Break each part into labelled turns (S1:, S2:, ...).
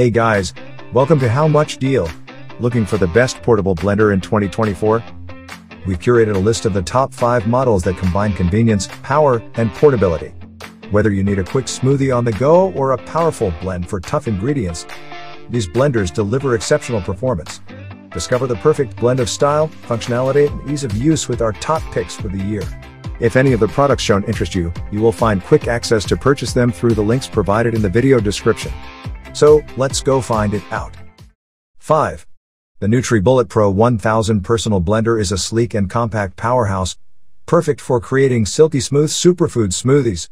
S1: Hey guys, welcome to How Much Deal. Looking for the best portable blender in 2024? We've curated a list of the top 5 models that combine convenience, power, and portability. Whether you need a quick smoothie on the go or a powerful blend for tough ingredients, these blenders deliver exceptional performance. Discover the perfect blend of style, functionality, and ease of use with our top picks for the year. If any of the products shown interest you, you will find quick access to purchase them through the links provided in the video description. So, let's go find it out. 5. The NutriBullet Pro 1000 Personal Blender is a sleek and compact powerhouse, perfect for creating silky smooth superfood smoothies.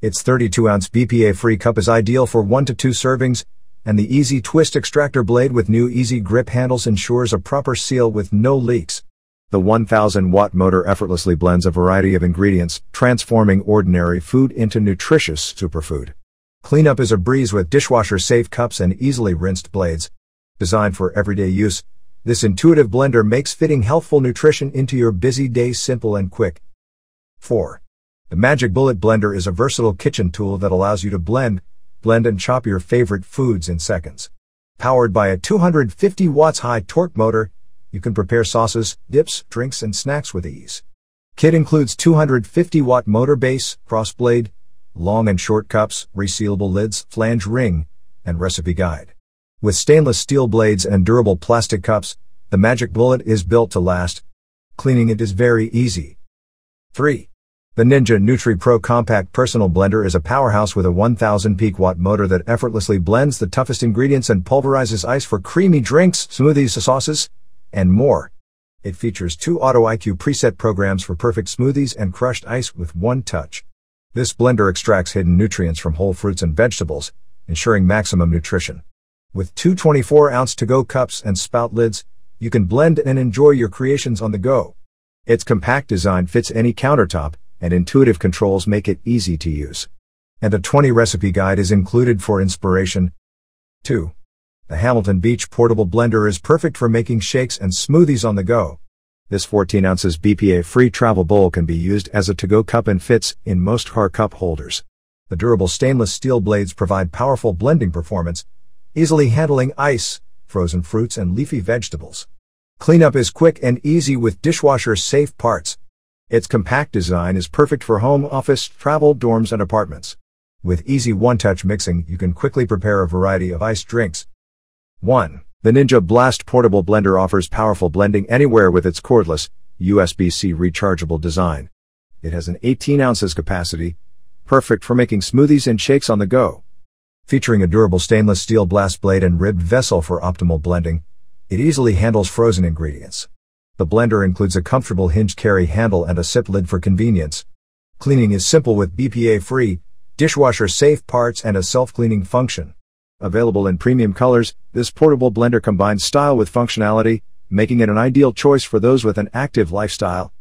S1: Its 32-ounce BPA-free cup is ideal for 1 to 2 servings, and the easy twist extractor blade with new easy grip handles ensures a proper seal with no leaks. The 1000-watt motor effortlessly blends a variety of ingredients, transforming ordinary food into nutritious superfood. Cleanup is a breeze with dishwasher-safe cups and easily rinsed blades. Designed for everyday use, this intuitive blender makes fitting healthful nutrition into your busy day simple and quick. 4. The Magic Bullet Blender is a versatile kitchen tool that allows you to blend, blend and chop your favorite foods in seconds. Powered by a 250 watts high torque motor, you can prepare sauces, dips, drinks and snacks with ease. Kit includes 250 watt motor base, cross blade, long and short cups, resealable lids, flange ring, and recipe guide. With stainless steel blades and durable plastic cups, the magic bullet is built to last. Cleaning it is very easy. 3. The Ninja Nutri Pro Compact Personal Blender is a powerhouse with a 1000 peak watt motor that effortlessly blends the toughest ingredients and pulverizes ice for creamy drinks, smoothies, sauces, and more. It features two Auto IQ preset programs for perfect smoothies and crushed ice with one touch. This blender extracts hidden nutrients from whole fruits and vegetables, ensuring maximum nutrition. With two 24-ounce to-go cups and spout lids, you can blend and enjoy your creations on the go. Its compact design fits any countertop, and intuitive controls make it easy to use. And a 20 recipe guide is included for inspiration. 2. The Hamilton Beach portable blender is perfect for making shakes and smoothies on the go. This 14 ounces BPA-free travel bowl can be used as a to-go cup and fits in most car cup holders. The durable stainless steel blades provide powerful blending performance, easily handling ice, frozen fruits and leafy vegetables. Cleanup is quick and easy with dishwasher-safe parts. Its compact design is perfect for home, office, travel, dorms, and apartments. With easy one-touch mixing, you can quickly prepare a variety of iced drinks. 1. The Ninja Blast Portable Blender offers powerful blending anywhere with its cordless, USB-C rechargeable design. It has an 18 ounces capacity, perfect for making smoothies and shakes on the go. Featuring a durable stainless steel blast blade and ribbed vessel for optimal blending, it easily handles frozen ingredients. The blender includes a comfortable hinge carry handle and a sip lid for convenience. Cleaning is simple with BPA-free, dishwasher-safe parts and a self-cleaning function. Available in premium colors, this portable blender combines style with functionality, making it an ideal choice for those with an active lifestyle.